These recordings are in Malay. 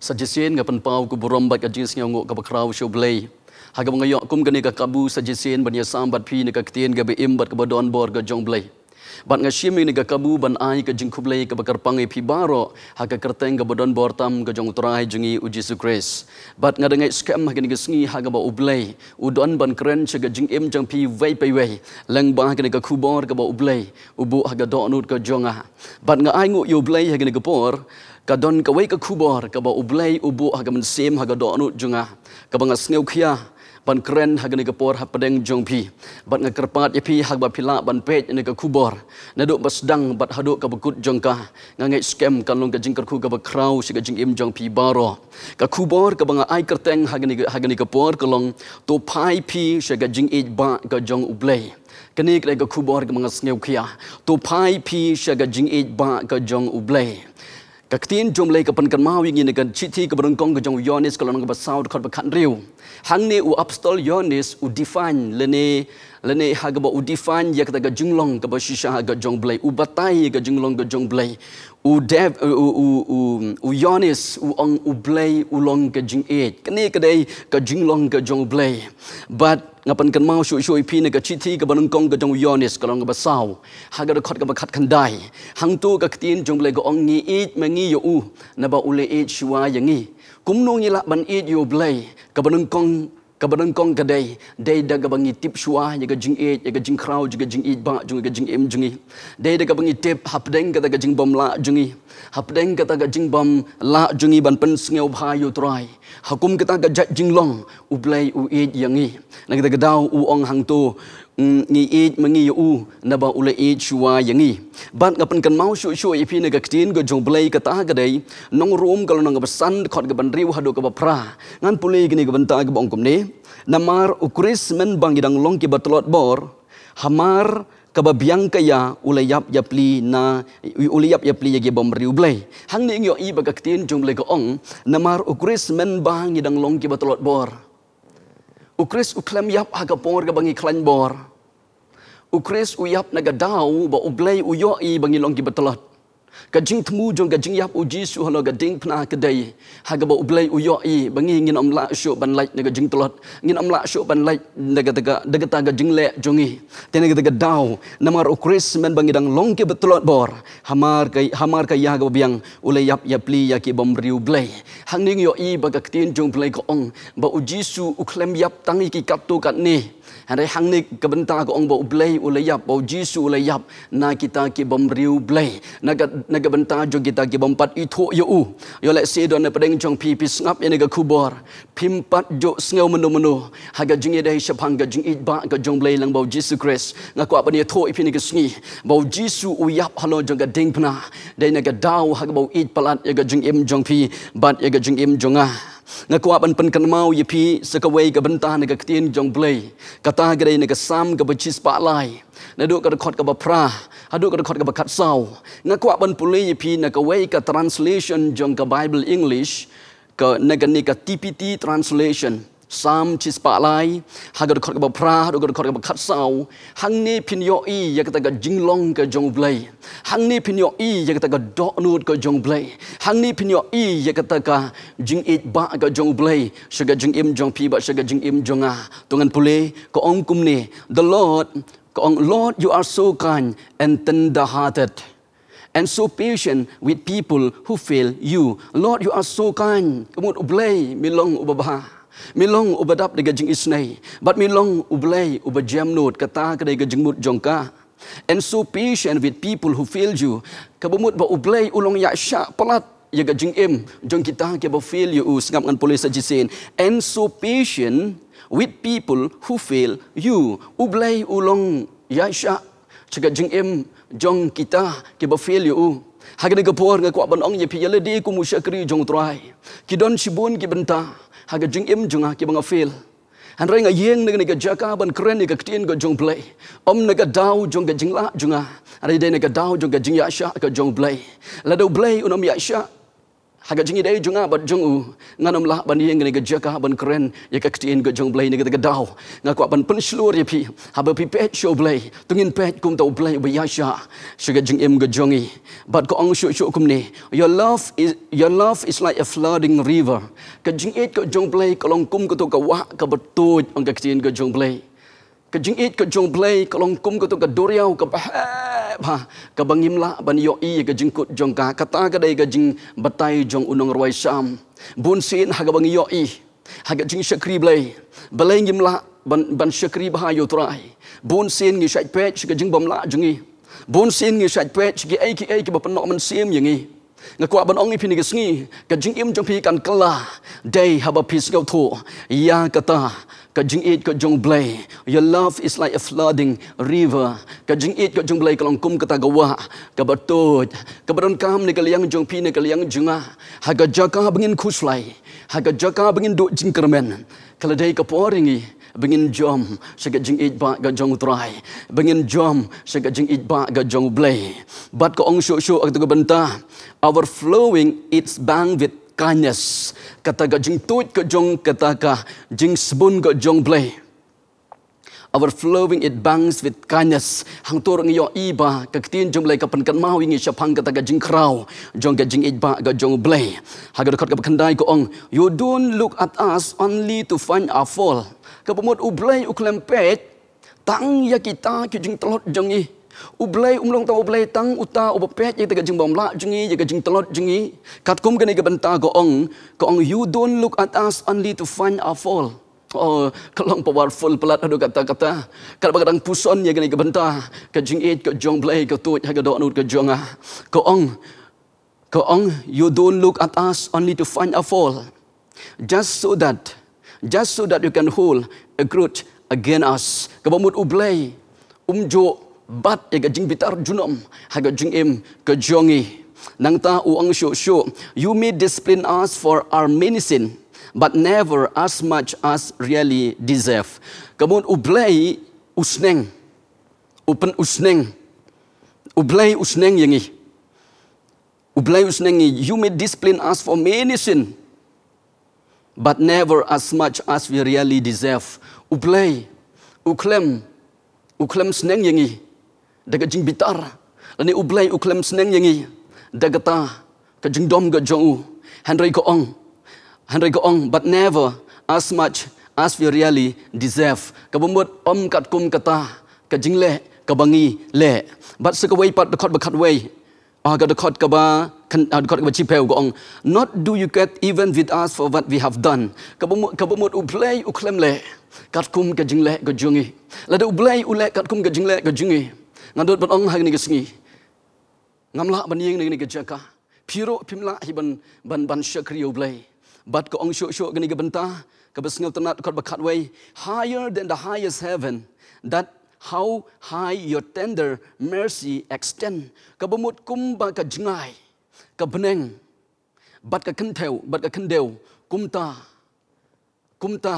Sajisin jisin nga panpaw ko burambat ka jis nga ngok kapakraw siya blay. Haga mga yak kum ganika kabu sa jisin ban sambat pi nga kaktin gabi imbat ka badon bor ka jong blay. Ban nga shimi nga kabu ban ay ka jing kublay ka bakarpangay e pi baro haga kerteng ka badon bor tam ka jong turay jingi uji sukres. kres. Bat nga dengay skam haga nga sngi haga ba u Udon ban keren siya ka jing im jang pi way pay way. Lang ba haga nga kubor ka ba Ubu haga donut ka jonga. Bat nga ay ngu yu haga nga por. Kadon kawai ka wai ka khubor ba ublai ubu ha sim ha ga do anu junga ka ba ngasngeu khia ban kren ha ga ni ka por ha padeng jong phi ban ngakar pat ye phi ha ba phila ban pej ni ka khubor na do basdang bat ha do ka bukut jong ka nga ngai skem kan long ka jingkar khu ka ba krau si ka jing im jong phi baro ka khubor ka ba nga ai karteng ha ga ni ha ka por ka long to phai phi si ka jing ej ba ka jong ublai kenik le ka khubor ka ba ngasngeu khia to phai phi si ka jing ej ba ka jong ublai กักตีนจมเลยกับปันกันมาวิ่งยินกันชิที่กับรังกองกับจงยอนิสกับรังกับสาวขอดประคันเร็วหังเนื้ออับสตอลยอนิสอุดิฟันเลนีเลนีฮากับอุดิฟันยากตะกับจุงลองกับชิชากับจงเบลอุบัตไทยกับจุงลองกับจงเบล u dev u u u u yonis u ong u blay u long ka jing eight kene ka dei ka jing long ka jong blay but ngapan kan mau shu shu ipi ne ka chi thi ka banung kong ka jong yonis ka long ba sao ha ga khat ka ba khat kan dai hang tu ka tin jong blay ka ong ngi eight ma ngi yo u na ba u le eight shuwa yang ngi kum nong ni la ban eight yo blay ka banung kong ka berengkong ka dei dei bangi tip shua jaga ga jing e jaga ga jing krau ya ga jing i ba jung ga jing em jung dei da bangi tip hap deng jing bom la jung i kata jing bom la jung ban pen sing e yu trai hakum kata da ga jing long u blai u e yang i na u ong hang tu ngi ej mengi u na ba ule ej wa yangi ban ga pen kan mau shu shu ipi na ga ktin ga jong blai ka ta ga dai nong rum ga nong ga san khot ga ban ri wa ha do ga ba pra ngan puli gi ni ga ban ta ga bong ni Namar mar u kris men bang dang long ki batlot bor hamar ka ba biang ka ya ule yap yapli na ule yap yapli li ye ya ge bom ri blai hang ni ngi i ba ga ktin jong blai ga ong na mar u kris men bang dang long ki batlot bor Ukris uklem yap aga por ga bangi bor. Ukris uyap naga dau ba ublei uyo i bangi longgi betelot ka temu thmu jong yap u jisu hono ka ding kedai, ka dei ha ga ba u blai u yo i bangi ngin om la shu ban lai nega ka jing tlot ngin om la ban lai ne ka daga daga ta le jongi tena nega ka daga dau namar u men bangi dang long ke bor hamar kai hamar kai ya ga biang u yap yap li ya ki bom riu blai hang ning yo i ba ka tin jong blai ko ong ba u jisu u klem yap tangi kikatukat ni Hari hang ni kebenta ko ang bau blay ulayap, bau jisu ulayap, na kita ki bambriu blay. Na kebenta jo kita ki bampat itu ya u. Yo lek si na pedeng jong pipi sengap ya nega kubor. Pimpat jo sngau menu-menu. Haga jingi dahi syapang ga jing idba ga jong blay lang bau jisu kris. Nga ku apa ni itu ipi nega sengi. Bau jisu uyap halo jong ga ding pena. Dahi nega daw haga bau id palat ya ga jing im jong pi. Bat ya ga jing im jong ah na kwa ban pan kan mau ye pi sa ka wei ka jong blei ka ta ga sam ka ba chis pa lai na do ka ra khot ka ba pra ha sau na ban pu le ye pi na translation jong ke bible english ke nega nega tpt translation ซ้ำชิสปะไลหากเราคอยกับพระเราก็คอยกับขัดเสาหังนี้พินโยอีอยากแต่ก็จิงลองก็จงเบลยหังนี้พินโยอีอยากแต่ก็ดอกนูดก็จงเบลยหังนี้พินโยอีอยากแต่ก็จิงอิดบะก็จงเบลยสกัดจิงอิมจงพีบะสกัดจิงอิมจงอาตรงนั้นพูดเลยก็องคุมนี่ the lord ก็อง lord you are so kind and tender hearted and so patient with people who fail you lord you are so kind kemudian ubley milong ubabah Milong ubadap de gajing isnei. Bat milong ublay ubajam nut kata kedai gajing mut jongka. And so patient with people who fail you. Kabumut ba ublay ulong ya syak pelat ya gajing em. Jong kita ke fail you sengap ngan polis aji sen, And so patient with people who fail you. Ublay ulong ya syak. Cega jing em jong kita ke fail you. Hagan ni ngaku ngakuak banong ye pi yale di kumusyakri jong terai. Kidon shibun ki bentah ha ga jing im jung ha ki bang feel han rai nga yeng ne ga jaka ban kren ne ga tin ga jong play om ne ga dau jong ga jing la jung ha rai de ne ga dau jong ga jing ya sha ga jong play la do play un om ya sha Haga jingi dai junga ah, bat jungu nganum lah ban yang ngene gejaka ah, ban keren Ye ka ktiin ge jong blai ne ge gedau nga kwa ah, ban penslur ya pi haba pi pet show blai tungin pet kum tau blai ba yasha sugar jing im ge jongi bat ko ang shu kum ne your love is your love is like a flooding river ke jing it ko jong blai kolong kum ko to ka wa ka betut ang ka ktiin ge jong blai ke jing it ko jong blai kolong kum ko to ka duriau ka bahai bah ka bangimla ban yo i ka jingkut jongka kata ka dai ka jing batai jong unong roi sam bun sin ha ka bang yo i ha ka jing shakri blai blai ngimla ban ban shakri bah yo trai bun sin ngi shai pe ka jing bomla jungi bun sin ngi shai pe ki ai ki ai ki ba panok man sim yangi nga kwa ban ong phini ka sngi ka jing im jong phi kan kala dai ha ba phis go thu ya kata Kajing it kat jong blay. Your love is like a flooding river. Kajing it kat jong blay kalong kum katagawa. Kabatod. Kabaran kam ni kaliang jong pi ni kaliang junga. Haga jaka bingin kuslay. Haga jaka bingin duk jingkermen. Kaladay kapuaringi. Bingin jom sega jing it ba ga jong try. Bingin jom sega jing it ba ga jong blay. Bat ko ong syuk syuk agtuga benta. Our flowing its bang with kanyas. Kata ga jing tuit ke jong kata ka jing sebun ke jong blay. Our flowing it bangs with kindness Hang tur ngiyo iba ke ketin jong blay kapan kan mau ingi siapang kata ga jing kraw. Jong ga jing iba ga jong blay. Haga dekat ke pekendai ko ong. You don't look at us only to find our fall. Kepemut u blay u klempet. Tang ya kita ke jing telot jong ih. Ublay umlong tau ublay tang uta uba pet ye tega jing bom la jingi jaga ga jing telot jingi kat kum gane ga benta go ong go ong you don't look at us only to find our fall oh kalong powerful pelat adu kata kata kalau bagadang puson ye gane ga benta ka jing eight ke jong blay ka tuat ha ga do anut ka jonga ah. go ong go ong you don't look at us only to find our fall just so that just so that you can hold a grudge against us kebomut ublay umjo bat ya gajing bitar junom ha gajing im kajongi nang ta uang shu shu you may discipline us for our sin, but never as much as really deserve kamun ublay usneng upen usneng ublay usneng yangi ublay usneng you may discipline us for sin, but never as much as we really deserve ublay uklem uklem sneng yangi daga jing bitar lani ublai uklem seneng yangi daga ta ka jing dom ga jong hanrei ko ong hanrei ko ong but never as much as we really deserve ka bumut om kat kum kata ka jing le ka bangi le but se ka wei pat bakat bakat wei ah ga dekat ka ba kan ad ah, not do you get even with us for what we have done ka bumut ka bumut uklem le katkum kum ka jing le ga jungi la ule katkum kum ga le ga ngam dot ban ong ha ni gisngi ngam la ban ni gi piro pimla hi ban ban ban shakriyo blai bat ko ong sho sho gi ni ga banta ka bas ngal tanat bakat way higher than the highest heaven that how high your tender mercy extend ka bumut kum ba ka jngai ka beneng bat ka kentew bat ka kendew kumta kumta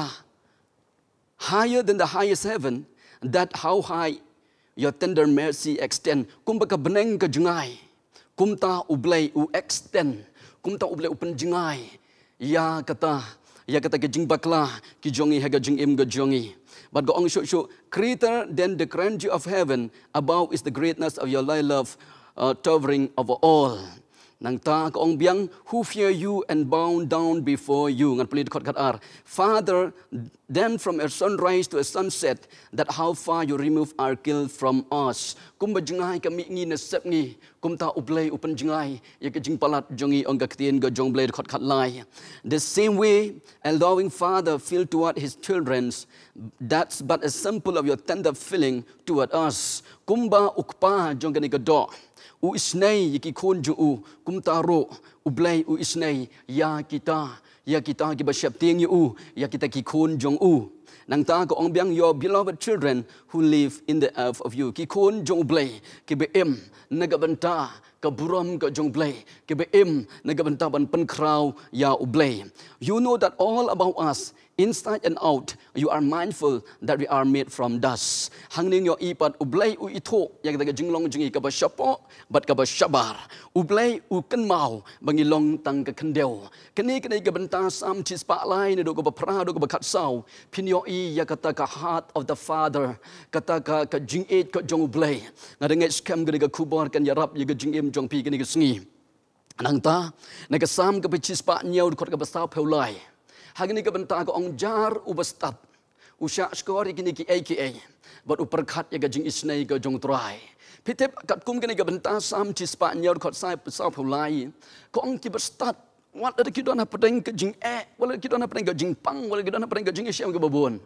higher than the highest heaven that how high your tender mercy extend. Kum baka beneng ke jengai. Kum ta ublay u extend. Kum ta ublay u penjengai. Ya kata, ya kata ke jeng bakla, ki jongi hega jeng im ke jongi. But go on shuk shuk, greater than the grandeur of heaven, above is the greatness of your love, uh, towering over all. nang ta ko ong biang who fear you and bow down before you ngan puli kot kat ar father then from a sunrise to a sunset that how far you remove our guilt from us kum ba jingai ka mi ngi na sep ngi kum ta ublei upan jingai ye ka jing palat jongi ong ka tien go jong blade kot kat lai the same way a loving father feel toward his children's that's but a sample of your tender feeling toward us kumba ukpa jong ka ni ka do u isnai ki kun ju u kumta ro u blai u isnai ya kita ya kita ki bashap tieng u ya kita ki kun jong u nang ta ko ong biang yo beloved children who live in the earth of you ki kun jong u blai ki be em na banta ka buram ka jong blai ki be em na banta ban pan krau ya u blai you know that all about us inside and out you are mindful that we are made from dust hangning yo ipat ublay u itho yang daga jinglong jingi ka shapo bat ka shabar ublay u ken mau bangi long tang ka kendel kene kene ka benta sam chis pa lai ne do ka pra do ka khat sau pin yo i ya kata ka heart of the father kata ka ka jing eight ka jong ublay na dengai skam gre ka kubor kan ya rap ya ka jing im jong pi kene ka sngi anang ta na ka sam ka pichis pa nyaud kor ka basau phelai hagini ka benta ko ong jar u bastap u sha skori gini ki aka but u perkat ya ga jing isnai ga jong trai pitep kat kum gini ka benta sam chispa nyar khot sai sa phulai ko ong ki bastap Wa le ki don apa deng ke jing e, wa le ki don ke jing pang, wa kita ki don apa deng ke jing isyam ke babun.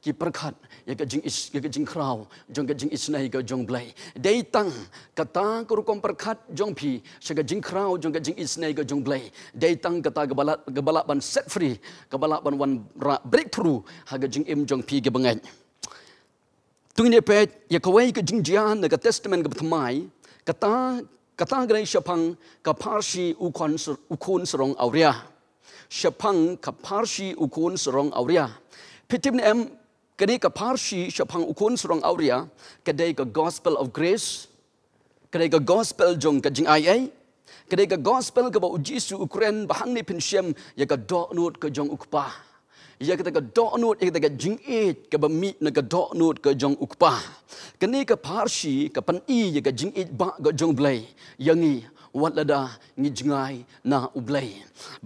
Ki perkat, ya ke jing is, ya ke jing kraw, jong ke jing isna, ya ke jong blay. Dei tang, kata kerukong perkat, jong pi, se ke jing kraw, jong ke jing isna, ya ke jong blay. Dei tang, kata kebalak, kebalak ban set free, kebalak ban wan ra breakthrough, ha ke jing im jong pi ke bengay. Tunggu ni pet, ya kawai ke jing jian, ya ke testament ke betamai, kata kata gerai syapang kaparsi ukon ukon serong auria syapang kaparsi ukon serong auria pitim em kene kaparsi syapang ukon serong auria kedai ke gospel of grace kedai ke gospel jong kajing ai ai kedai ke gospel ke ba ujisu ukren bahang ni pinsem ya ke dot note ke jong ukpah ia kata ke donut ia kata ke jingit ke bemi ke donut ke jong ukpa kene ke parsi ke pen i ia ke jingit ba ke jong blai yang ni wat lada ngi jingai na ublay.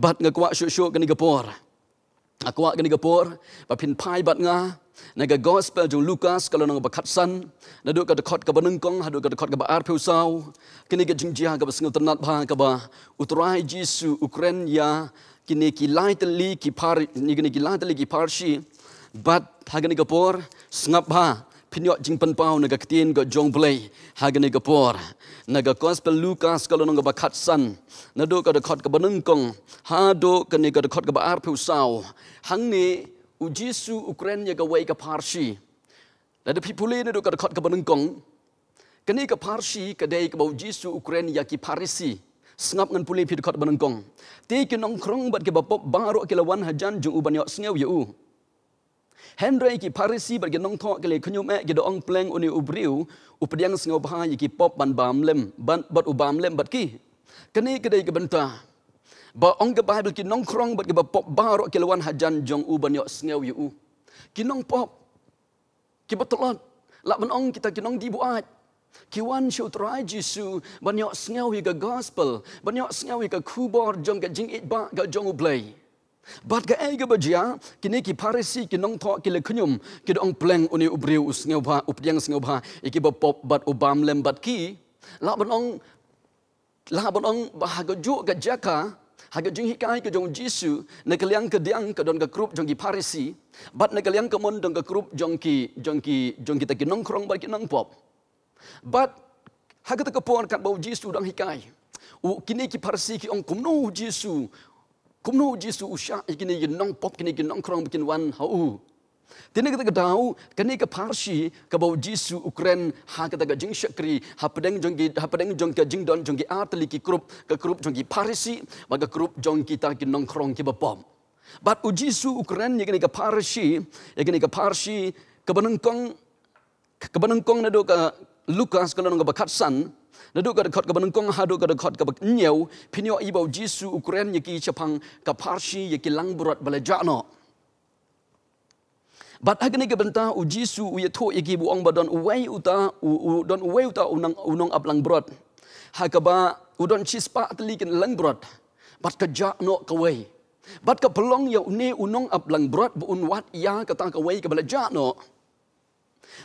bat nga kuat syuk syuk kene ke por aku ak kene ke pai bat nga na gospel jong lukas kalau nang bakat san na duk ke kot ke benengkong ha duk ke kot ke ba arpeu sau kene ke jingjia ke sengut tenat ba ke utrai jisu ukrain ya Kini ne ki light li ki par ni ki ne ki li ki par shi but ha ga por snap ha pinyo jing pan pao na ga tin ga jong play, ha ga por na ga gospel lucas ka lo no ga ba khat san na do ka da khat ka ba nung kong ha do ka ni ga da khat ka ba ar phu sao hang ni u jisu ukraine ya ga wai ka par shi na lah da people ni do ka da khat ka ba nung kong ka ni ka par shi ka dei ka ba u jisu ukraine ya ki parisi sengap ngan pulih pi dekat benengkong. Ti ke nongkrong bat ke bapop baru ke lawan hajan jung uban yo sengau yo. Hendrai ki parisi bat ke nongthok ke le kenyum ek ke doong pleng uni ubriu upadiang sengau bahaya ki pop ban bam lem ban bat ubam lem bat ki. Kene ke dai ke benta. Ba ong ke bible ki nongkrong bat ke bapop baru ke lawan hajan jung uban yo sengau yo. Ki nong pop ki betulot. Lak menong kita kinong dibuat. Kiwan siu terai jisu banyak sengau hingga gospel, banyak sengau hingga kubor jong gak jingit ba gak jong ublay. Bat gak ega bajia, kini ki parisi ki nong tok ki lekenyum, ki dong pleng uni ubri u sengau ba, upri yang sengau ba, iki ba pop bat ubam lem bat ki, la banong, la banong bahaga juk gak jaka, Hagat jung hikai ke jong jisu, nekaliang ke diang ke don ke krup jong ki parisi, bat nekaliang ke mon don ke krup jong ki, jong ki, jong kita ki nongkrong bagi nongpop. pop. But hakatakapuan kan bau Jesus dang hikai. U oh, kini ki parsi ki ong kumno Jesus. Kumno Jesus usha ikini ye nong pop kini ki nong krong bikin wan hau. Tine kita kedau kini ke parsi ke bau Jesus Ukraine ha kita ke jing syakri ha pedeng jonggi ha pedeng jongke jing don jonggi atli ki krup ke krup jonggi parsi maka krup jong kita ki nong krong ki bepom. But u oh, Jesus Ukraine ye ya kini ke parsi ye ya kini ke parsi ke benengkong ke nado ke eh, Lukas kena nunggu bakat san. Nadu kada kot kaba nungkong hadu kada kot kaba nyew. Pinyo ibau jisu ukuran yaki cepang kaparsi yaki langburat bala jakno. Bat agni ke benta u jisu u yato yaki buang badan uwei uta u don uwei uta unang unang ablang brot. Hakaba u don cispa telikin lang brot. Bat ke jakno kawei. Bat ke pelong ya une unong ablang brot bu unwat ya kata kawei ke bala jakno.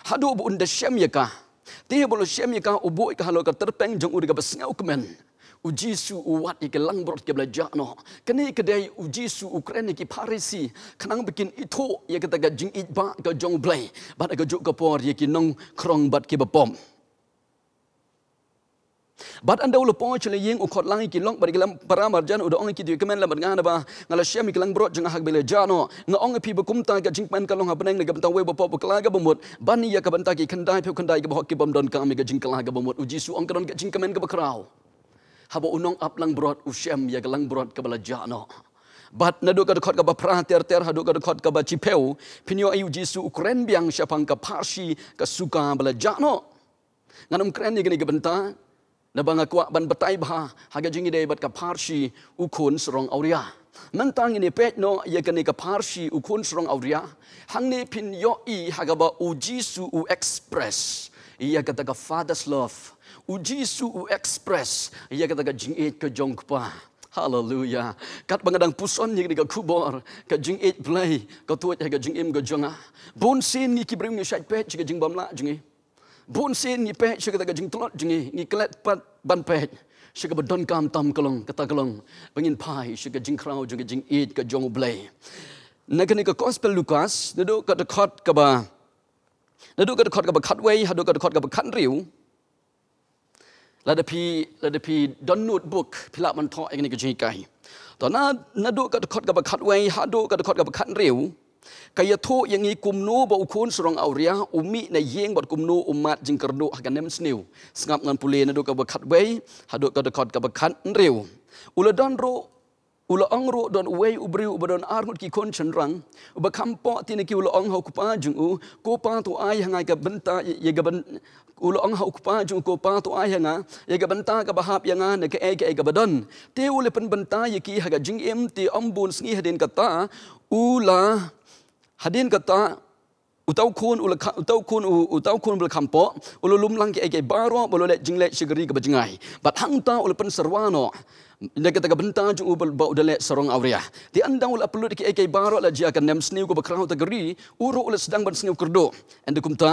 Hadu bu undasyam yakah. Tiap bulan siam ia kau ubuh ikah lo terpeng jang uri kau sengau kemen. Uji su uat ike langbrot kau belajar no. Kena ike day uji su Ukraine ikah Parisi. Kenang bikin itu ike ya kata jing itba ke jong blay. Bat kau jok kau por ikah ya nong krong bat kau bom. But anda ulo poch le ying ukot lang iki long barigalam para marjan udah ong iki di kemen la bangana ba ngala sia mi kelang brot jeng hak bele jano nga ong pi bekum ta ga jing pan kalong habeneng ga bentang webo pop kelaga bomot bani ya ka bentang ki kendai pe kendai ga hok ki bom don kami ga jing kelaga bomot uji su ong kron ga jing kemen ga bekrau habo unong ap lang brot u sia mi ya brot ka bele jano Bat nadu kadu kot kaba pra ter ter hadu kadu kot kaba cipeu pinyo ayu jisu ukren biang siapang ka parsi ka suka bele jano Nganum kren ni na ba nga kuwa ban batay ba ha. haga jingi day bat ka parshi ukun srong auria mentang ini pet no ye kani kaparsi parshi ukun srong auria hang ni pin yoi i haga ba u jisu u express ia kata ka father's love u jisu u express ia kata ka jingi ka jong pa Kat pengadang puson yang ni ke kubor, kat jingit eight play. Ke tuat ya ke jingim im ke jengah. Bun sin ni kibrim ni syait pet. Jika jing bamla jengih bun sin ni pe sugar ga jing tlot jing ni klet pat ban pe sugar don kam tam kolong kata kolong pengin pai sugar jing krau jing jing eat ka jong blay nagani ka gospel lucas nedo ka the khot ka ba nedo ka the khot ka ba khat wei hado ka the khot ka ba khan riu lada pi lada pi don notebook pila man tho ngani ka jing kai to na nedo ka the khot ka ba khat wei hado ka the khot ka ba khan riu kaya thu yang ikumnu ba ukun surong umi na yeng bat umat jing kerdu akan nem sniu sngap ngan pule dekat ka bakat nriu uladan ro ubriu ubadon arngut ki kon uba kampo tine ki ula ang hokupa jung u ko pa to ai hanga ka benta ye ga ben ula te ule pen benta haga jing em ambun sngi hadin ka ula hadin kata utau kun ul utau kun utau kun bel kampo ululum lang ke ege baro bolo le jinglet sugari ke bajengai bat hang ta ul pen serwano nda kata ke bentang ju ubal ba udale serong auriah. di andang ul apelut ke ege baro la jia nem nemsni ku bekrau tegeri uru ul sedang ban sniu kerdo and kum ta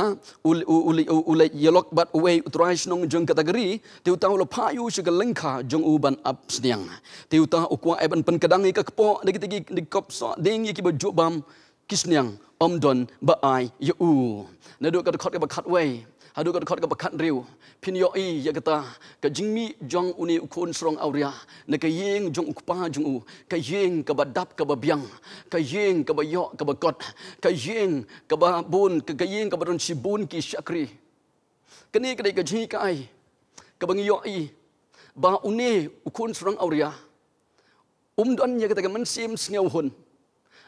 ul ul ul yelok bat away utrais nong jeng kategori ti uta ul payu sege lengka jeng uban ap sniang ti uta ukwa eban pen kedangi ke kepo de gitigi di kopso dingi ki bejuk bam kisniang omdon ba ai ye u na du ka ta khot ka ba khat wei ha du ka ta khot ka ba khat riu pin yo i ye ka ka jing mi jong uni u khon srong au na ka yeng jong u pa jong u ka yeng ka ba dap ka ba biang ka yeng ka ba yo ka ba kot ka yeng ka ba bun ka ka yeng ka ba ron si bun ki syakri ka ni ka dai ka ji ka ai ka ba ngi yo i ba uni u khon srong au um don ye ka ta ka man sim sngeu hun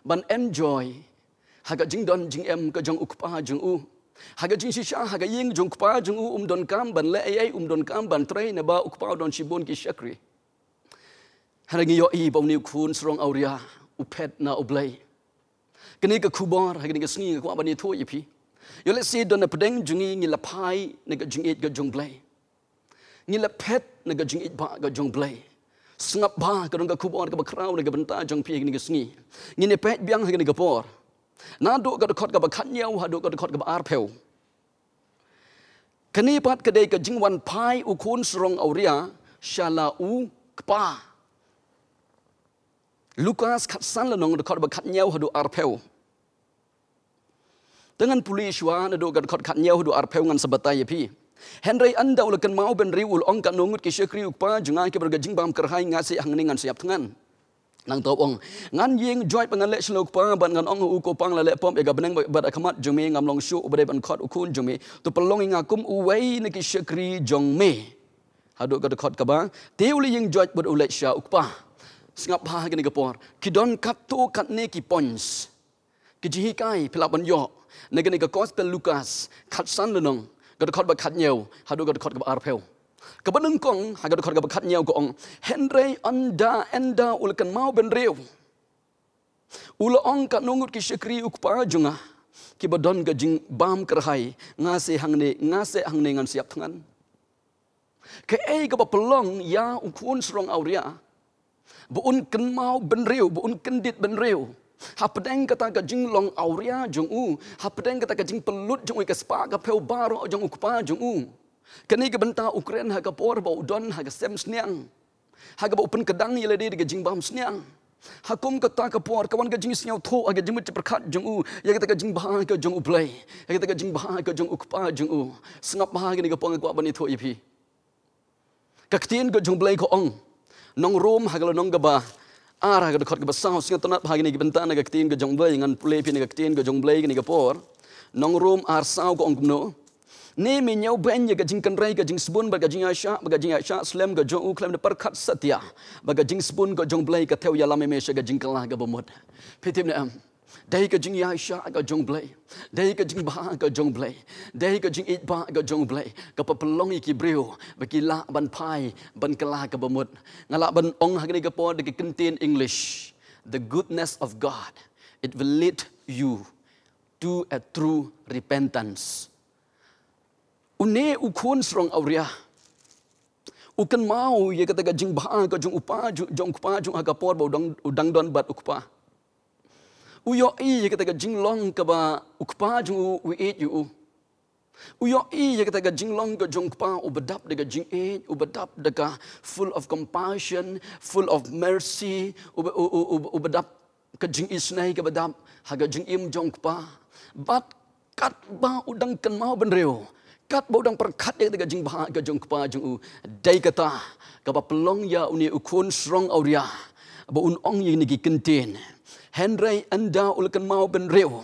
ban enjoy haga jing don jing em ka jong ukpa jong u haga jing shisha haga ying jong ukpa jong u um don kam ban le ai um don kam ban trai na ba ukpa don shibon ki shakri haga yo i bom ni khun srong auria upet na oblai kini ka khubar haga ni ka sngi ka ban ni tho ipi. yo let see don na pdeng jong i ngi la pai na ka jing it ka jong blai ngi la pet na ka jing it ba ka jong blai sngap ba ka dong ka khubar ka ba krau na ka banta jong pi ka ni ka sngi ngi ne pet biang ka ni ka por na du ka khot ka ba khan nyau ha du ka khot ka ba ar pheu kani pat ka dei ka jing wan pai u khun srong au ria shala u kpa lukas khat san la nong du khot ba khan nyau ha du ar pheu dengan puli shwa na du ka khot khan nyau du ar pheu ngan sabatai phi Henry anda ulakan mau benri ul ongkat nungut kisah kriuk pa jengah ke berga jengbam kerhai ngasih angningan siap tengan nang to ong ngan ying joy pangan le shlo kpa ban ngan ong u ko pang la le pom ega beneng ba da khamat jumi ngam long shu ubre ban khot u khun jumi to palong inga kum u wei ne ki shakri jong me hadu ka khot ka ba te uli ying joy bud ulet sha ukpa singap ba ha gani ka por ki don kap to kat ne ki pons ki jihi kai pila ban yo ne gani ka kos pel lukas khat san le nong ka khot ba khat nyeu hadu ka khot ka ba arpel kebenung kong hagar korga bekat nyau kong henrei anda anda ulakan mau benreu ulo ong kat nungut ki syekri uk pajunga ki badon ga jing bam kerhai ngase hangne ngase hang ngan siap tangan ke ai ga ba pelong ya ukun strong auria buun ken mau benreu buun kendit benreu Hapdeng kata ka jing long auria jung u. Hapdeng kata ka jing pelut jung u. Ika spa ka peo baro jung u kupa jung u. Kini ke bentang Ukraine haga por bau don haga sem senyang. Haga bau pen kedang yang lady dega jingbam senyang. Hakum ke tak kepuar kawan ke jenis nyau tu agak jemut cepat jengu ya kita ke jengbah ke jengu play ya kita ke jengbah ke jengu kepa jengu sengap bah ke nika pangai kuat benito ipi kaktien ke jeng play ke ong nong rom hagal nong geba arah ke dekat ke besar sehingga tenat bah ke nika bentan agak tien ke jeng play dengan play pi nika tien ke jeng play ke nika por nong rom arsau ke ong kuno ni minyau ben ye gajing kenrai gajing sebun ba gajing asha ba gajing asha slem ga jong u klem de parkat satya ba gajing sebun ga jong blai ka teu yalame me shaga jing kala ga bomot pitim ne dai ka jing yai sha ga jong blai dai ka jing ba ga jong blai dai ka jing it ba ga jong blai ka pa pelong i kibrio bagi ki la ban pai ban kala ga bomot ngala ban ong ha ga ni ga po de ki kentin english the goodness of god it will lead you to a true repentance Une ukun strong auria. Ukan mau ye kata gajing bah ka jung upa jung upa jung aga por ba dang dang don bat ukpa. Uyo i ye kata gajing long ka ba ukpa jung u eat you. Uyo i ye kata gajing long ka jung upa u bedap de gajing e u bedap de ka full of compassion full of mercy u u u u bedap gajing isnai ka bedap ha jing im jung upa. Bat kat ba udang ken mau benreo kat dong perkat yang tega jing bah ga jengu, day kata ga pelong ya uni ukun strong auria bau un ong yin gi kenten henrai anda ulkan mau ben reo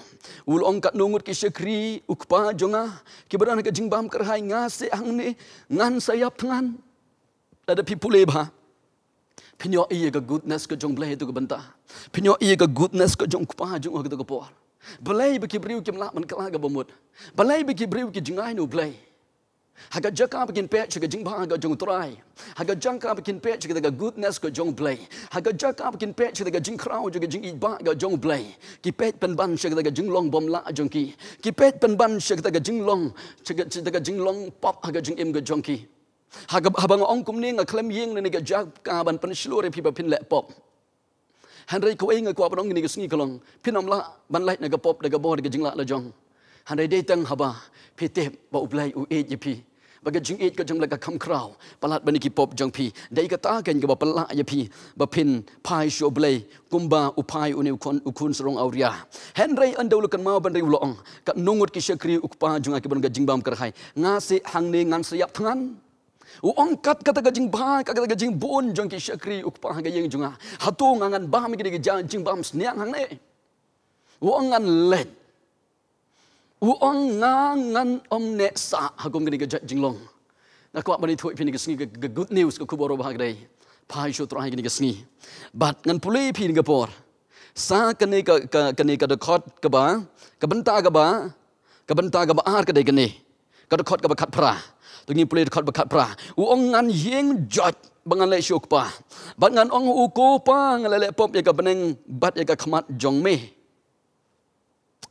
ul ong kat nungut ki syekri ukpa pa jonga ki beran ga jing ngase ang ni ngan sayap tengan ada pi pule ba pinyo iye ke goodness ga jong itu tu ga pinyo iye ke goodness ga jong jengu jong ga ga por បលៃបគិបរីវគិមឡាមិនក្លាកបមុតបលៃបគិបរីវគិជងៃនូបលៃហកជកាបគិនពេជកជងបងកជងត្រៃហកជងកាបគិនពេជកដកគូដនេសកជងបលៃហកជកាបគិនពេជកដកជងក្រោជកជងអ៊ីបកជងបលៃគិពេតបិនបានជកដកជងឡងបំឡាជងគីគិពេតបិនបានជកដកជងឡងជកជកជងឡងប៉បហកជងអ៊ីមកជងគីហកបងអង្គគំនៀងអក្លឹមយៀងនៃកជកាបានបិនឆ្លួរពីបិនលែកប៉ប Hari kau ingat kau apa orang ini kesini kelong. Pinam lah banlay naga pop naga bor naga jengla la jong. Hari ini tang haba pite bau blay u eight jepi. Bagai jeng eight kau jeng kau kam kraw. Palat bani kipop jeng pi. Dari kata kan kau bapa lah jepi. Bapin pai show blay kumba upai uni ukun ukun serong auria. Hari anda ulukan mau bani ulong. kau nungut kisah kri ukpa jengak jung aku jeng jengbam kerhai. Ngasih hangne ngan yap tangan. Uangkat kata gajing bang, kata gajing bon, jangan syakri, kri, ukupah gajing junga. Ah. Hatu ngangan bang, mikir gajing bang, jing bang, hang ne. Uangan len. Uang ngangan om ne sa, hagum gini gajak jing long. Nak kuat balik tuh, pini gajing gajing good news, gajing kubur obah gajing. Pahai syut rahai gajing gajing. Bat ngan puli pini gajing Sa kene ka kene ka dekot ka ba, ka benta ka ba, ka benta ka ba ar ka dekene. Ka dekot ka ba kat perah ngi pulih dekat bekat pra uong ngan ying jot bangan lek syok pa bangan ong uko pa ngalek pop ya beneng bat ya ka jong me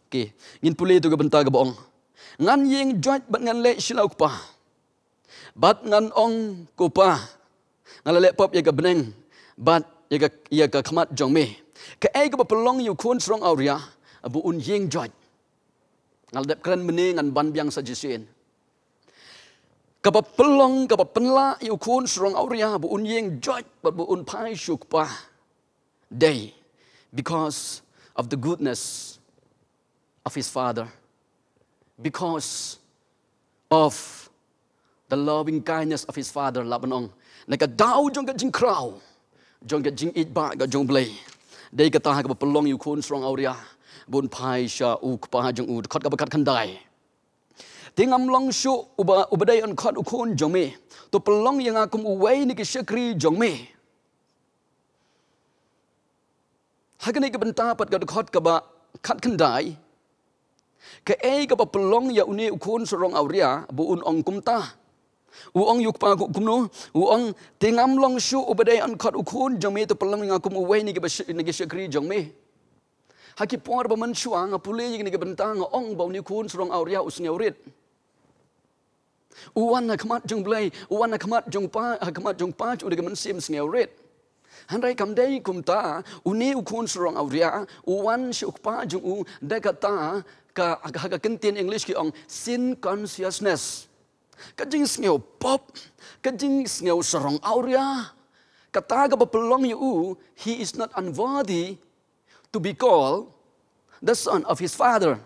ke ngin pulih tu ke bentar ke bong ngan ying jot bat ngan lek syok pa bat ngan ong ko pa ngalek pop ya beneng bat ya ka ya jong me ke ai ke pelong yu kun strong aria abu un ying jot ngal dep kren mening ban biang sa kapa pelong kapa penla yu kun srong auria bu un yeng joy but bu un pai shuk pa day because of the goodness of his father because of the loving kindness of his father labanong like a dao jong ga jing crow jong ga jing it ba ga jong blay day kata ha ka pelong yu kun srong auria bun pai sha uk pa jong ut khot ka khat khandai tingam long shu uba ubadai on khat ukhun jome to pelong yang akum uwei ni ke syakri jome hakane ke benta pat gad khat ka ba khat kendai ke ai ke pelong ya uni ukun sorong auria bu un ong kumta u ong yuk pa ku kumno u ong tingam long shu ubadai on khat ukhun jome to pelong yang akum uwei ni ke ni ke syakri jome Haki pongar ba man chua nga puli yin ni ga bentang ong ba ni kun srong au ria usnya urit. Uwan na kamat jung blai, uwan na kamat jung pa, ha ah, kamat jung pa chu ga man sim snya urit. Han rai kam dai kum ta, uni u kun srong au ria, uwan shuk pa jung u da ka ta ka aga ga kentin english ki ong sin consciousness. Kajing snyo pop, kajing snyo srong au ria. Kataga ba pelong yu, he is not unworthy to be called the son of his father.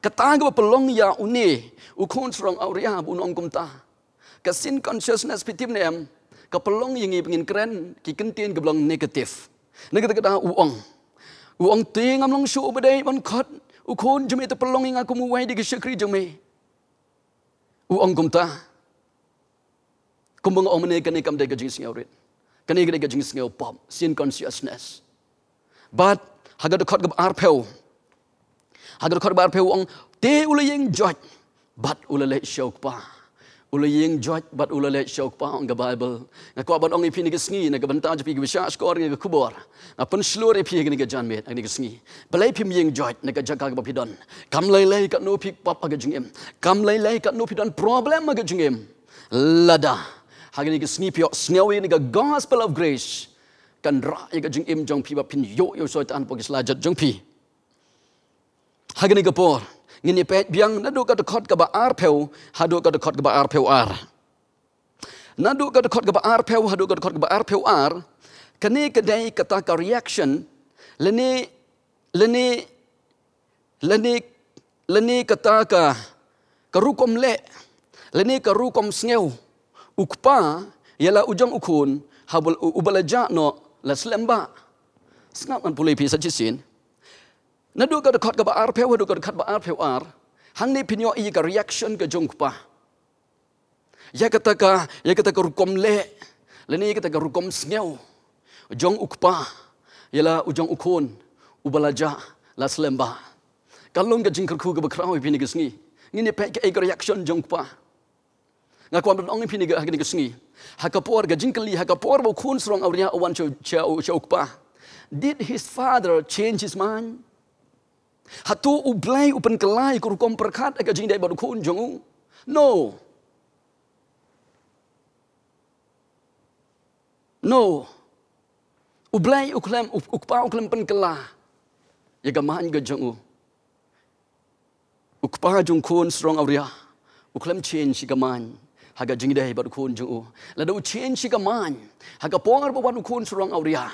Katagwa pelong ya uni ukon from auria bunong kumta. Kasin consciousness pitim nem kapelong yingi pengin kren kikentin keblong negative. Negatif kata uong. Uong ting amlong shu obedei bon kot ukun jumi te pelong ing aku di kesyakri jumi. Uong kumta. Kumbang omene kene kam dega jing sing aurit. Kene dega jing sing pop sin consciousness. But ហើយក៏ទៅខត់ក្បាល RPO ហើយក៏ខត់ក្បាល RPO អងទេអ៊ូលយេងជាច់បាត់អ៊ូលលេសោកប៉ាអ៊ូលយេងជាច់បាត់អ៊ូលលេសោកប៉ាអងក្បាល Bible ងាក់គាត់បាត់អងឯភីនេះគេស្ងីណាក៏បន្តជពីគេវិសាស្គរងគេគូបរណាប៉ុនស្លូរឯភីគេនេះគេចាន់មេតឯនេះគេស្ងីបលៃភីមយេងជាច់ណាក៏ជាកកបភីដុនកំលៃលៃក៏នូភីប៉បអកជាងឯមកំលៃលៃក៏នូភីដុន problem អកជាងឯមលដាហើយនេះគេស្ងីភីអស់ស្ងើយនេះគេ gospel of grace kan rakyat ke jeng im jeng pi bapin yo yo so tan pok lajat jeng pi hagani ke por ngini pe biang nadu ka dekot ka ba ar peu hadu ka dekot ka ba ar peu ar nadu ka dekot ka ba ar peu hadu ka dekot ka ba ar ar kani ke dai reaction leni leni leni leni kataka ta le leni ka rukom sngeu ukpa ialah ujang ukun habul ubalajak no let's lemba snap man pulai pisa jisin na du ka khat ka ba ar phewa du ka khat ba ar phewa ar hang ni pinyo i ka reaction ka jong pa ya ka ta ka ya ka ta ka rukom le le ni ka ta ka rukom snyau jong ukpa yela ujong ukhon ubalaja las lemba kalong ka jing ka khu ka ba krau i pinyo ka sngi ni ne pe ka reaction jong pa nga kwam ang phi ni ga ga sngi ha ka por ga jing kali ha ka por bo khun srong awnya awan cho cha o cha did his father change his mind ha tu u blai u kelai ku kom perkat ga jing dai bo khun jong no no u blai u klem u ukpa u klem pen kela ya ga man ga jong u ukpa jong khun srong awnya u change ga man Haga jingidai baru kun jengu. Lada ucien si kaman. Haga pongar bawa nu kun surang auria.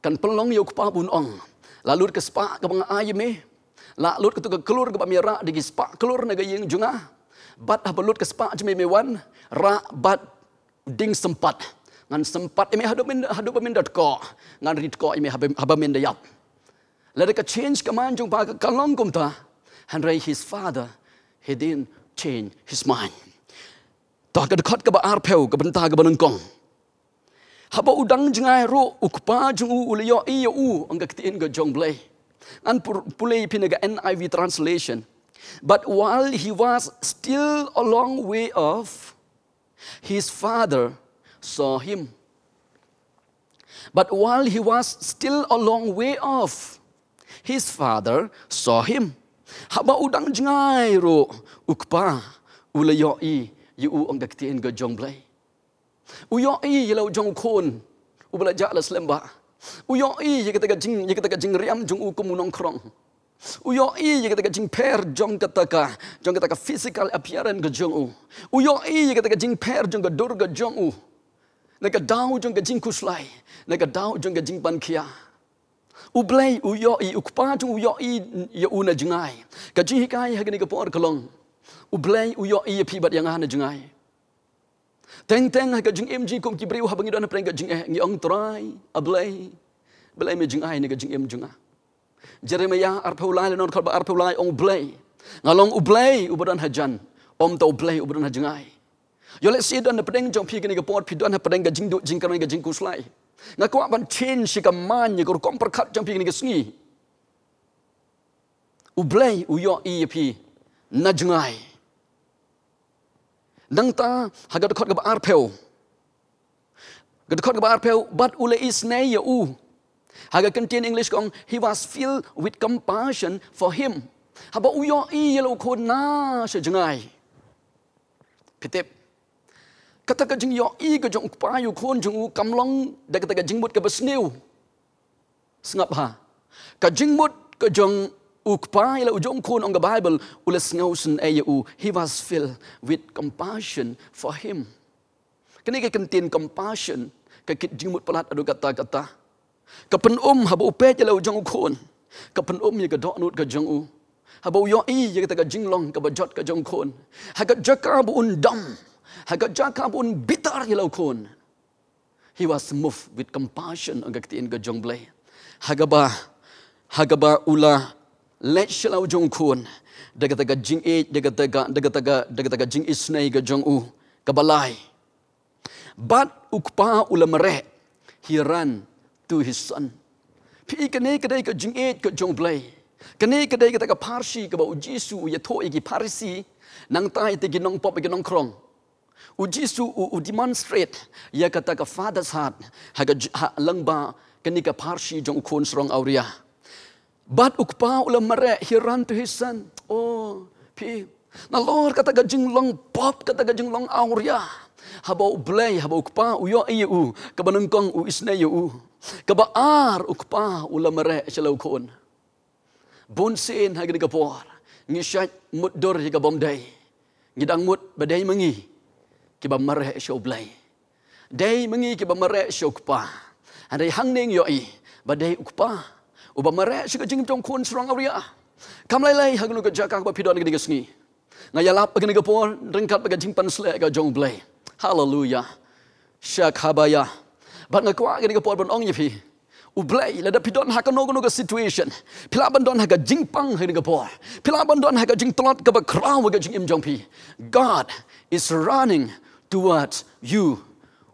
Kan pelong yuk pa bun ong. Lalu ke spa ke bang ayam eh. Lalu ke tuka kelur ke pamira digi spa kelur naga yang junga. Bat ha lah belut ke spa jemi mewan. Ra bat ding sempat. Ngan sempat eme hado min hadu paminda tko. Ngan rit ko eme haba minda yap. Lada ke change ke manjung pa ke kalong kumta. Henry his father. He didn't change his mind. Tak kedekat ke ba'ar peu ke bentar ke benengkong. Haba udang jengai ro ukpa jung u uliyo iyo u angka ketin ke jong blay. Ngan pulai pinaga NIV translation. But while he was still a long way off, his father saw him. But while he was still a long way off, his father saw him. Haba udang jengai ro ukpa uliyo i yu u ang daktiin ga jong blay. Uyo i yelaw jong kon, ubalajak las lemba. Uyo i yekata ga jing, yekata ga jing riam jong u kumunong krong. Uyo i yekata ga jing per jong kataka, jong kataka physical appearance ga jong u. Uyo i yekata ga jing per jong ga dur ga jong u. Naga dau jong ga jing kuslay, naga dau jong ga jing bankia. Ublay uyo i, ukpa jong uyo i yu na jingay. Ga jing hikay hagani ga poor kalong ublei uyo i phi bat yang han jengai teng teng ha jeng mg kum ki briu ha bangi dona prenga jing eh ngi ong trai ablei blei me jengai ni kajing mg jung jeremia arpa ulai non kal ba arpa ulai ong blei ngalong ublei ubadan hajan om to ublei ubadan hajengai yo let see dona prenga jong ke kini ga port phi dona prenga jing do jing kan ga jing kuslai nga kwa ban chin shi ka man ni gor kom perkat jong phi kini ga sngi ublei uyo i phi na jengai នឹងតាហើយក៏គាត់ក៏បារផែវក៏គាត់ក៏បារផែវបាត់អ៊ូលេអ៊ីស្នេយ៉ូហើយក៏គិតជាអង់គ្លេសគង he was filled with compassion for him ហើយបើអ៊ូយ៉ាអ៊ីយ៉ាលូខូនណាជាជាងៃពីទេកតកជាងយ៉ាអ៊ីក៏ជុងប៉ាយូខូនជុងកំឡងដែលកតកជាងមុតក៏បស្នេវស្ងប់ហាកជាងមុតក៏ជុង ukpai la ujong kun on the bible ulas ngausen ayu he was filled with compassion for him kini ke kentin compassion ke kit jimut pelat adu kata kata ke pen um habu pe la ujong kun ke pen um ye ke dot nut ke jong u habu yo i ye kata ke jinglong ke bajot ke jong kun ha ke jaka bu undam ha jaka bu un bitar ye la kun he was moved with compassion on ke tin ke jong blai hagaba hagaba ulah let shalau jong kun daga daga jing e daga daga daga daga daga daga jing is e nei ga jong u ka balai but ukpa ulamare he ran to his son pi ka nei ka dai ka jing e ka jong blai ka nei ka dai ka ka parsi ka ba u jisu ya tho e ki parsi nang tai te ginong pop ginong krong u jisu u, u demonstrate ya kata ka father's heart ha ka ha lang ba ka ni ka parsi jong kun strong auria Bat pa ula merek hiran tu hisan. Oh, pi. Na lor kata gajing long pop kata gajing long aurya. Haba u blay, haba ukpa uyo iya u. Kaba nengkong u isne iya u. Kaba ar ukpa ula merek selau kon. Bonsin hagi ni kapor. Ngisyat mudur higa bomday. Ngidang mud badai mengi. Kiba merek syau blay. Day mengi kiba merek syau kpa. Hanai hangning yoi. Badai ukpa. Badai ukpa. Uba merek si kejeng tong kun serang awria. Kam lay lay hagun ke jaka ba pidon ke digesngi. Ngaya lap ke ke pon ringkat ke jing pan sle ke jong blay. Haleluya. Syak habaya. Ba ngakwa ke ke pon ban ong yifi. U blay la da pidon ha kan ke situation. Pila ban don jing pang ke ke pon. Pila ban don jing tlot ke ba kraw jing im jong pi. God is running towards you.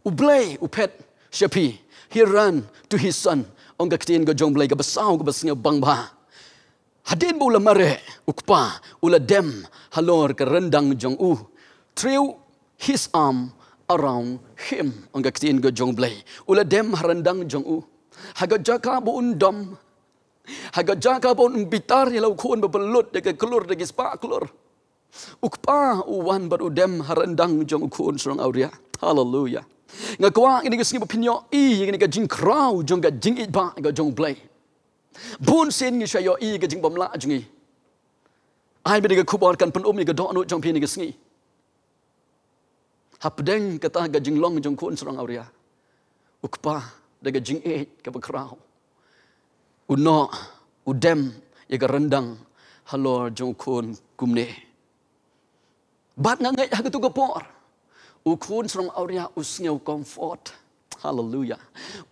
Ublay, Upet, Syapi, He run to his son. Ong kaktiin ko jong blake basaw ko bang bangba. Hadin bo la mare ukpa ula dem halor ka rendang jong u. Threw his arm around him. Ong kaktiin ko jong blake. dem harendang jong u. Haga jaka bu undom. Haga jaka bu bitar ya lau kuon bebelut de ya ka kelur de ya gispa kelur. Ukpa uwan baru dem harendang jong kuon serong auria. Hallelujah nga kwa ini ngi sngi pinyo i ngi ka jing krau jong ka jing i ba ga jong blai bun sen ngi shayo i ga jing bomla jingi ai bidi ga kubon kan pun umi ga do no jong pini ngi sngi hapdeng kata ga jing long jong kun srong aria ukpa da ga jing e ka krau uno udem i ga rendang halor jong kun kumne bat nga ngai ha ga tu ga por U kun serum auria usngeu comfort. Haleluya.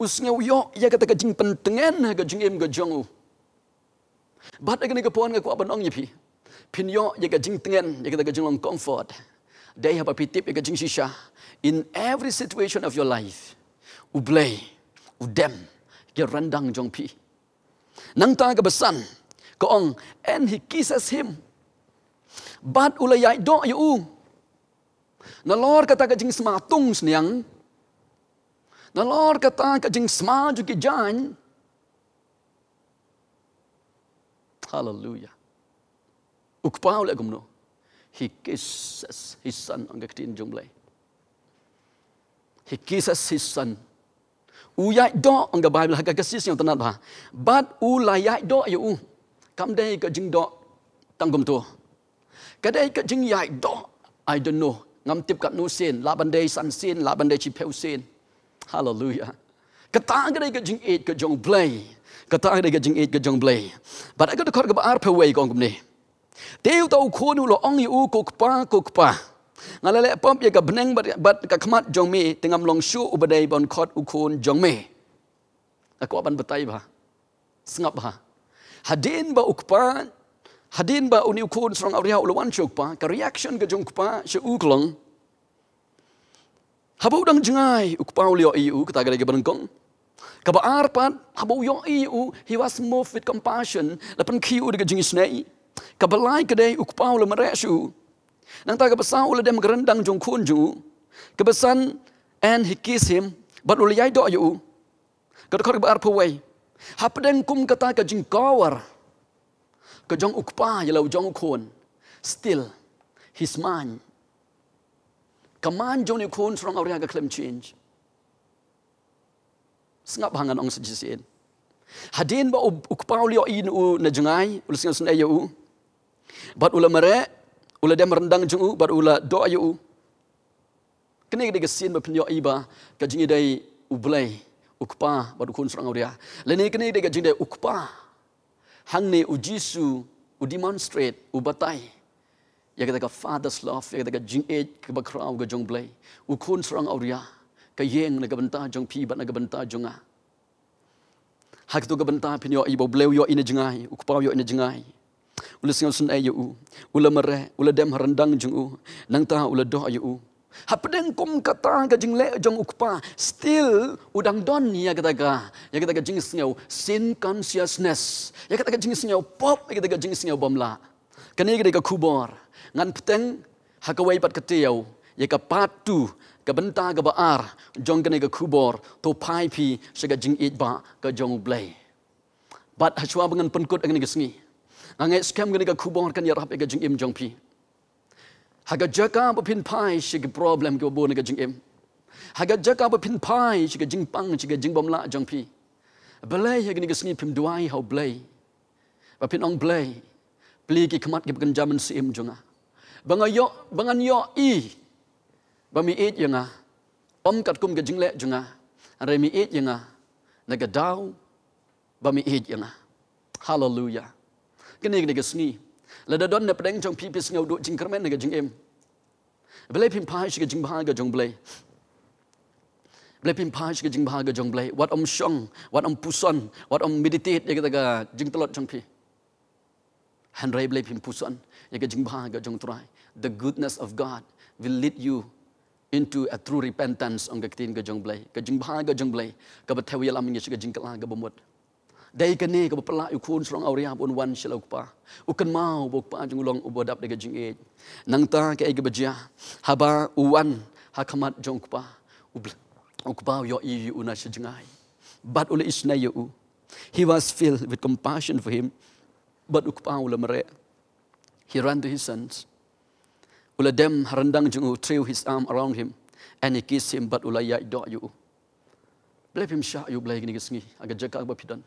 Usngeu yo ya kata ke jing pentengen ke jing im ke jong u. Bat ke ne ke puan ke ku abang nyi pi. Pin yo ya ke jing tengen ya kata ke jing long comfort. Dai apa pitip ya ke jing sisha in every situation of your life. U blay, u dem, ke ya rendang jong pi. Nang ta ke besan ke ong and he kisses him. Bat ulai yai do ya u the lord kata ka jing smatung sniang the lord kata ka jing smaju ki jan hallelujah uk paul agumno he kisses his son angka ketin jumlah he kisses his son uyai do angka bible haga kisses yang tenat ba ha. but ulayai do ayu ya kam dai ka jing do tanggum tu kadai ka jing yai do I don't know ngam tip kat nu sin la ban dei san sin la ban dei chi peu sin hallelujah kata ngre ke jing eight ke jong blay kata ngre ke jing eight ke jong blay but i got to call about arpe way gong ni teu tau ko nu lo ong yu ko pa ko pa ngalale pom ye ka bneng bat bat ka khmat jong me tingam long shu u bdei bon khot u khun jong me ko ban batai ba sngap ba hadin ba ukpan hadin ba uni ukun strong aria ulwan chukpa ka reaction ga jungpa she uklong haba udang jengai ukpa ulio i u kita gara gebenkong ka ba arpan haba uyo i u he was moved with compassion lapan ki u de jengi snei ka ba lai ka dei ukpa ul mereshu nang ta ka basa ul de mgrendang jungkun ju ka besan and he kiss him but ul yai do yu ka ka ba arpo wei hapdeng kum kata ka jingkawar ke jong ukpa yelau jong ukon. still his mind kaman jong ukon, khon srong aurya ga klem change sngap hangan ong sjis hadin ba ukpa uli o in u na jengai ul sing sun ayu bat ulah mare ulah dia merendang jung u bat ulah do ayu kene ge ge sin ba pnyo iba ka jingi dai ublai ukpa bat khon srong aurya lene kene ge ge jing dai ukpa hang ni ujisu u demonstrate u batai ya kata ka father's love ya kata ka jing age ke bakrau ga jong blai u kun srang auria ka yeng na gabenta jong pi ba na gabenta A. hak tu gabenta pin yo ibo blai yo ina jingai u kupau yo ina jingai ula singa sun ayu u ula mare ula dem rendang jung u nang ta ula doh ayu u apa yang kom kata ke jing le jong ukpa still udang don ni ya kata ka ya kata ka jing singau sin consciousness ya kata ka jing singau pop ya kata ka jing singau bomla kene ya ka kubor ngan peteng hakawai pat ketiau ya ka patu ka benta ka baar jong kene ka kubor to pai pi sega jing it ba ka jong blai bat hachwa bengan penkut ngan ngisngi ngai skam kene ka kubor kan ya rap ya ka jing im jong pi Haga jaka apa pin pai ke problem ke bu nega jing em. Haga jaka apa pin pai ke jing pang sih jing bom la jang pi. Belai ya nega sini pim duai hau belai. Apa pin ong belai. Beli ki kemat ki pegan jaman si em junga. Ah. Banga yo bangan yo i. Bami it yanga. Ah. Om kat kum ke jing le junga. Ah. Remi it yanga. Nega dau. Bami it yanga. Hallelujah. Kenik nega sini. Kenik nega Lada don ne preng chong pipis ngau do jing kermen ne ga jing em ble pim pa shi ga jing ba ga jong ble ble pim pa shi ga jing ba jong ble wat om shong wat om puson wat om meditate ye ga ga jing tlot chong pi han rai ble pim puson ye ga jing ba jong trai the goodness of god will lead you into a true repentance on ga tin ga jong ble ga jing ba ga jong ble ga ba thewi lam ni shi ga jing ka ga ba dari kini kau lah, pelak ukun serong awriah pun wan sila ukpa. Ukan mau ukpa jungulong ubodap dega jingit. Nang ta ke ege bejia. Haba uwan hakamat jong ukpa. Ukpa yo iyu una sejengai. but oleh isna yo u. He was filled with compassion for him. but ukpa ule mere. He ran to his sons. Ule dem harandang jungu threw his arm around him. And he kissed him bat ule yaidok yo u. Blep him sya yu blep gini gini. Aga jaka kebapidan. Aga jaka kebapidan.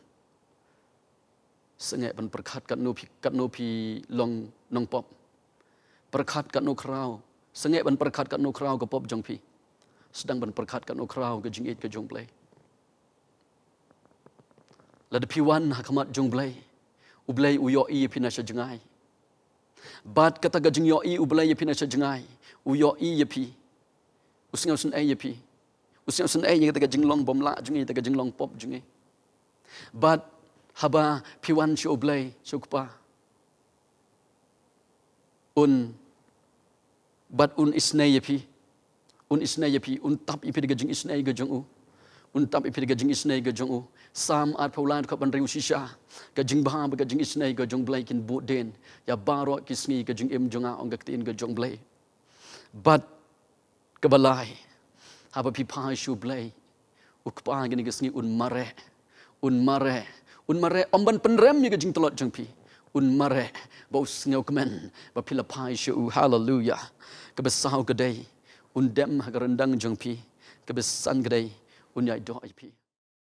สงบันประคัดกันโนพีกันโนพีลงนงปอบประคัดกันโนคราวสงบันประคัดกันโนคราวกับปอบจงพีสดังบันประคัดกันโนคราวกับจงเอ็ดกับจงเปลและดพีวันหักมัดจงเปลอุเปลอุยอีพินาชจงไงบาดกตากจงยอีอุเปลยพินาชจงไงอุยอียพีอุสเงาสันเอยพีอุสเงาสันเอยยังตากจงลองบอมละจงเอตากจงลองปอบจงเอ but haba piwan si oblay sukpa. Un bat un isnay yapi. Un isnay yapi. Un tap ipi gajung isnay gajung u. Un tap ipi gajung isnay gajung u. Sam at paulan ka banriu sisha. Gajing baha ba gajung isnay gajung blay kin bu den. Ya baro kisngi gajung im junga ong gaktiin gajung blay. Bat kabalai. Haba pi pahay shu blay. Ukpa gini gisngi un mare. Un mare. Un mare un mare omban penrem mi ga jing telot jang pi un mare bo sngau kemen ba pila pai shu u haleluya ke besau ke dei un dem ga rendang jang ke besan ke un yai do ai